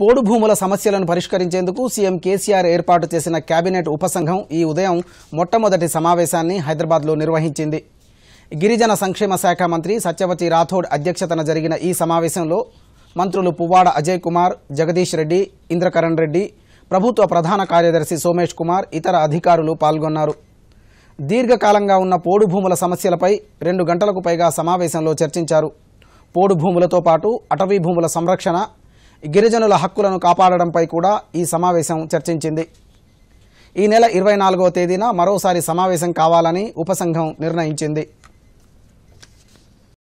పోడు భూముల సమస్యలను పరిష్కరించేందుకు సీఎం కేసీఆర్ ఏర్పాటు చేసిన కేబినెట్ ఉపసంఘం ఈ ఉదయం మొట్టమొదటి సమావేశాన్ని హైదరాబాద్లో నిర్వహించింది గిరిజన సంక్షేమ శాఖ మంత్రి సత్యవతి రాథోడ్ అధ్యక్షతన జరిగిన ఈ సమావేశంలో మంత్రులు పువ్వాడ అజయ్ కుమార్ జగదీష్ రెడ్డి ఇంద్రకరణ్ రెడ్డి ప్రభుత్వ ప్రధాన కార్యదర్శి సోమేష్ కుమార్ ఇతర అధికారులు పాల్గొన్నారు దీర్ఘకాలంగా ఉన్న పోడు భూముల సమస్యలపై రెండు గంటలకు పైగా సమావేశంలో చర్చించారు పోడు భూములతో పాటు అటవీ భూముల సంరక్షణ గిరిజనుల హక్కులను కాపాడడంపై కూడా ఈ సమావేశం చర్చించింది ఈ నెల ఇరవై తేదీన మరోసారి సమావేశం కావాలని ఉపసంఘం నిర్ణయించింది